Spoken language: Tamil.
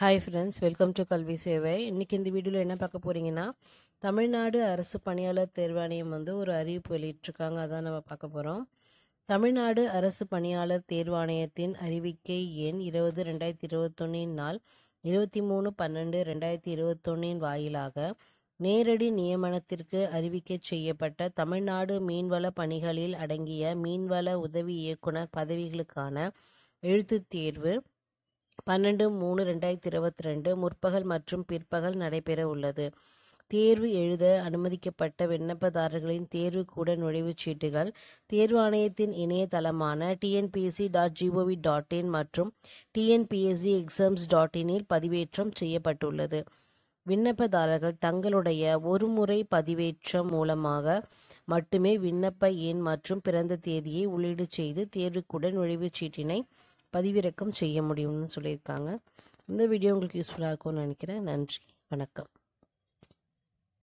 ஹாய் ஃப்ரெண்ட்ஸ் வெல்கம் டு கல்வி சேவை இன்றைக்கி இந்த வீடியோவில் என்ன பார்க்க போகிறீங்கன்னா தமிழ்நாடு அரசு பணியாளர் தேர்வாணையம் வந்து ஒரு அறிவிப்பு வெளியிட்டிருக்காங்க அதான் நம்ம பார்க்க போகிறோம் தமிழ்நாடு அரசு பணியாளர் தேர்வாணையத்தின் அறிவிக்கை எண் இருபது ரெண்டாயிரத்தி இருபத்தொன்னின் நாள் இருபத்தி மூணு பன்னெண்டு ரெண்டாயிரத்தி இருபத்தொன்னின் வாயிலாக நேரடி நியமனத்திற்கு அறிவிக்கை செய்யப்பட்ட தமிழ்நாடு மீன்வள பணிகளில் அடங்கிய மீன்வள உதவி இயக்குனர் பதவிகளுக்கான எழுத்துத் தேர்வு பன்னெண்டு மூணு ரெண்டாயிரத்தி இருபத்தி ரெண்டு முற்பகல் மற்றும் பிற்பகல் நடைபெற உள்ளது தேர்வு எழுத அனுமதிக்கப்பட்ட விண்ணப்பதாரர்களின் தேர்வு கூட நுழைவுச் சீட்டுகள் தேர்வாணையத்தின் இணையதளமான TNPSC dot gov dot in மற்றும் டிஎன்பிஎஸ்சி எக்ஸாம்ஸ் டாட் இனில் பதிவேற்றம் செய்யப்பட்டுள்ளது விண்ணப்பதாரர்கள் தங்களுடைய ஒருமுறை பதிவேற்றம் மூலமாக மட்டுமே விண்ணப்ப எண் மற்றும் பிறந்த தேதியை உள்ளீடு செய்து தேர்வுக்குடன் நுழைவுச் சீட்டினை பதிவிறக்கம் செய்ய முடியும்னு சொல்லியிருக்காங்க இந்த வீடியோ உங்களுக்கு யூஸ்ஃபுல்லாக இருக்கும்னு நினைக்கிறேன் நன்றி வணக்கம்